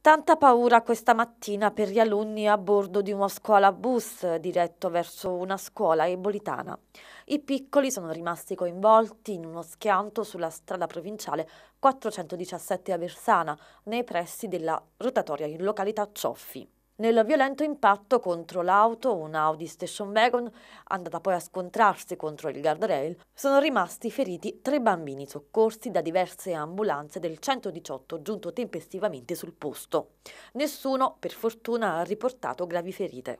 Tanta paura questa mattina per gli alunni a bordo di una scuola bus diretto verso una scuola ebolitana. I piccoli sono rimasti coinvolti in uno schianto sulla strada provinciale 417 a Versana, nei pressi della rotatoria in località Cioffi. Nel violento impatto contro l'auto, un Audi station wagon, andata poi a scontrarsi contro il guardrail, sono rimasti feriti tre bambini soccorsi da diverse ambulanze del 118 giunto tempestivamente sul posto. Nessuno, per fortuna, ha riportato gravi ferite.